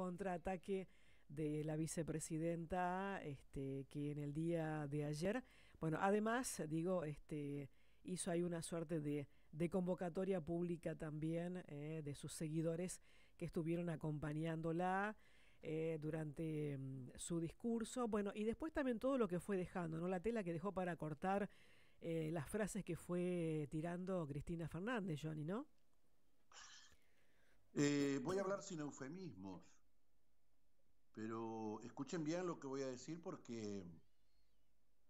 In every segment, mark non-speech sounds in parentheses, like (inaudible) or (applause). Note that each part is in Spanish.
contraataque de la vicepresidenta, este, que en el día de ayer, bueno, además, digo, este, hizo ahí una suerte de, de convocatoria pública también eh, de sus seguidores que estuvieron acompañándola. Eh, durante mm, su discurso, bueno, y después también todo lo que fue dejando, ¿no? La tela que dejó para cortar eh, las frases que fue tirando Cristina Fernández, Johnny, ¿no? voy a hablar sin eufemismos. Pero escuchen bien lo que voy a decir porque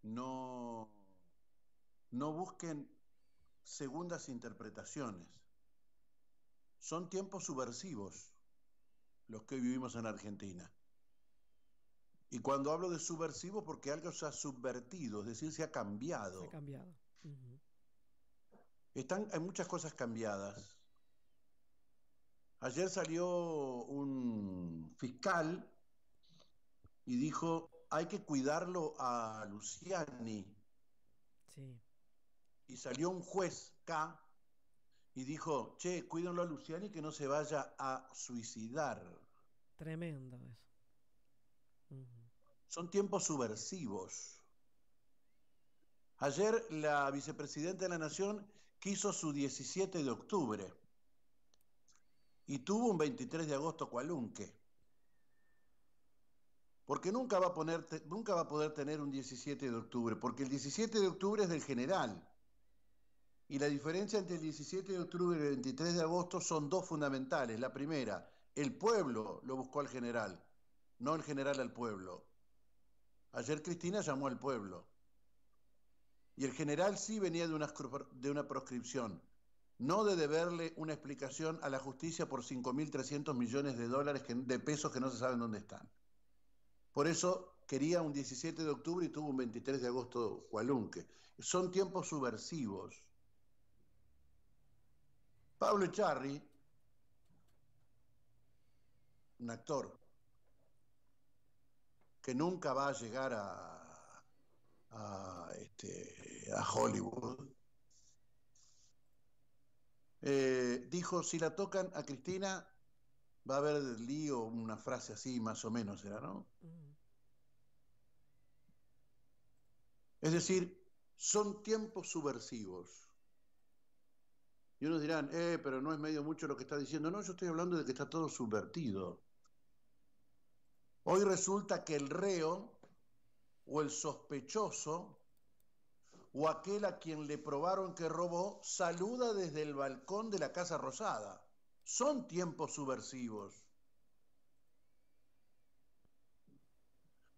no, no busquen segundas interpretaciones. Son tiempos subversivos los que vivimos en Argentina. Y cuando hablo de subversivo, porque algo se ha subvertido, es decir, se ha cambiado. Se ha cambiado. Están, hay muchas cosas cambiadas. Ayer salió un fiscal y dijo, hay que cuidarlo a Luciani. Y salió un juez K y dijo, che, cuídenlo a Luciani que no se vaya a suicidar. Tremendo eso. Son tiempos subversivos. Ayer la vicepresidenta de la Nación quiso su 17 de octubre y tuvo un 23 de agosto cualunque porque nunca va, a nunca va a poder tener un 17 de octubre, porque el 17 de octubre es del general. Y la diferencia entre el 17 de octubre y el 23 de agosto son dos fundamentales. La primera, el pueblo lo buscó al general, no el general al pueblo. Ayer Cristina llamó al pueblo. Y el general sí venía de una, de una proscripción, no de deberle una explicación a la justicia por 5.300 millones de dólares de pesos que no se saben dónde están. Por eso quería un 17 de octubre y tuvo un 23 de agosto Cualunque. Son tiempos subversivos. Pablo Echarri, un actor que nunca va a llegar a, este, Hollywood, eh, dijo, si la tocan a Cristina, va a haber lío, una frase así más o menos, era, ¿no? Mm. Es decir, son tiempos subversivos. Y unos dirán, eh, pero no es medio mucho lo que está diciendo. No, yo estoy hablando de que está todo subvertido. Hoy resulta que el reo o el sospechoso o aquel a quien le probaron que robó saluda desde el balcón de la Casa Rosada son tiempos subversivos.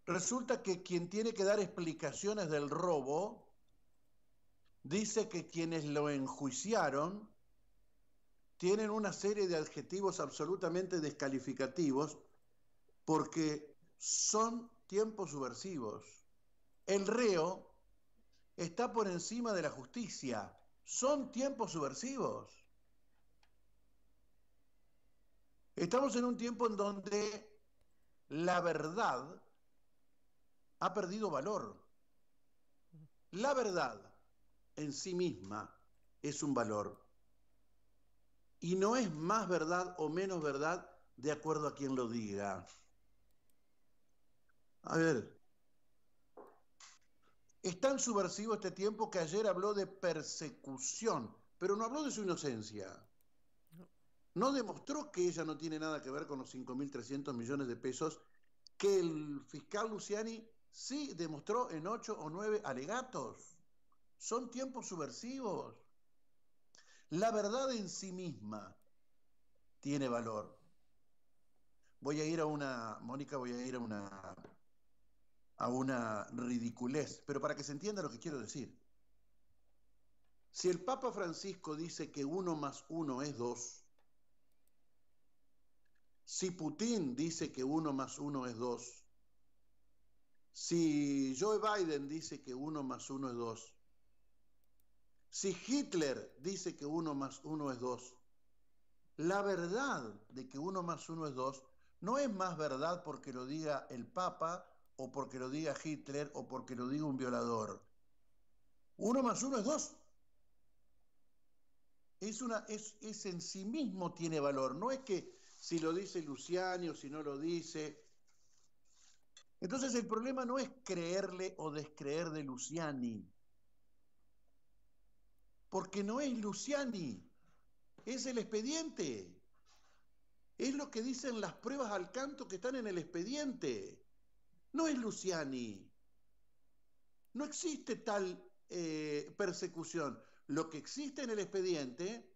Resulta que quien tiene que dar explicaciones del robo dice que quienes lo enjuiciaron tienen una serie de adjetivos absolutamente descalificativos porque son tiempos subversivos. El reo está por encima de la justicia. Son tiempos subversivos. Estamos en un tiempo en donde la verdad ha perdido valor. La verdad en sí misma es un valor. Y no es más verdad o menos verdad de acuerdo a quien lo diga. A ver, es tan subversivo este tiempo que ayer habló de persecución, pero no habló de su inocencia no demostró que ella no tiene nada que ver con los 5.300 millones de pesos que el fiscal Luciani sí demostró en ocho o nueve alegatos. Son tiempos subversivos. La verdad en sí misma tiene valor. Voy a ir a una, Mónica, voy a ir a una, a una ridiculez, pero para que se entienda lo que quiero decir. Si el Papa Francisco dice que uno más uno es dos, si Putin dice que uno más uno es dos, si Joe Biden dice que uno más uno es dos, si Hitler dice que uno más uno es dos, la verdad de que uno más uno es dos no es más verdad porque lo diga el Papa o porque lo diga Hitler o porque lo diga un violador. Uno más uno es dos. Es una, es, es en sí mismo tiene valor. No es que si lo dice Luciani o si no lo dice. Entonces el problema no es creerle o descreer de Luciani, porque no es Luciani, es el expediente, es lo que dicen las pruebas al canto que están en el expediente, no es Luciani, no existe tal eh, persecución, lo que existe en el expediente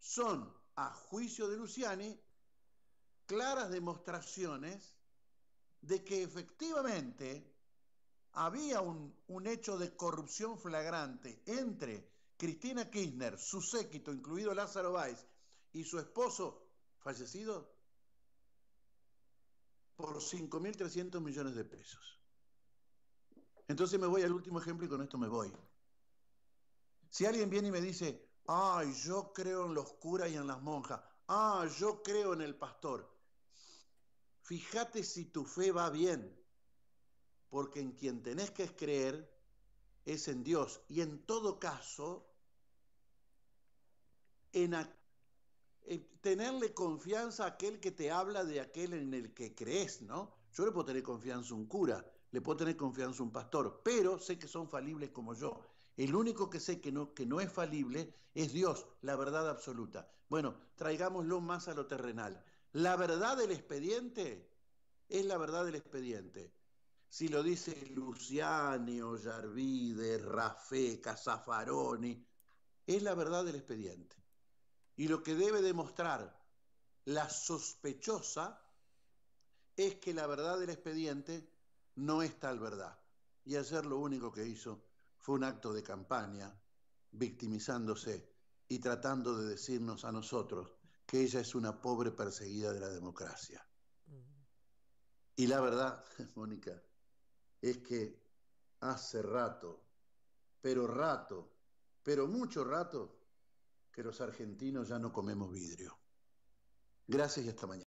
son, a juicio de Luciani, claras demostraciones de que efectivamente había un, hecho de corrupción flagrante entre Cristina Kirchner, su séquito, incluido Lázaro Báez, y su esposo fallecido por 5.300 millones de pesos. Entonces me voy al último ejemplo y con esto me voy. Si alguien viene y me dice, ay, yo creo en los curas y en las monjas, ay, ah, yo creo en el pastor, Fíjate si tu fe va bien, porque en quien tenés que creer es en Dios. Y en todo caso, en tenerle confianza a aquel que te habla de aquel en el que crees, ¿no? Yo le puedo tener confianza a un cura, le puedo tener confianza a un pastor, pero sé que son falibles como yo. El único que sé que no, que no es falible es Dios, la verdad absoluta. Bueno, traigámoslo más a lo terrenal. La verdad del expediente es la verdad del expediente. Si lo dice Luciani, Ollarvide, Rafé, Casafaroni, es la verdad del expediente. Y lo que debe demostrar la sospechosa es que la verdad del expediente no es tal verdad. Y ayer lo único que hizo fue un acto de campaña, victimizándose y tratando de decirnos a nosotros que ella es una pobre perseguida de la democracia. Mm. Y la verdad, (laughs) Mónica, es que hace rato, pero rato, pero mucho rato, que los argentinos ya no comemos vidrio. Gracias y hasta mañana.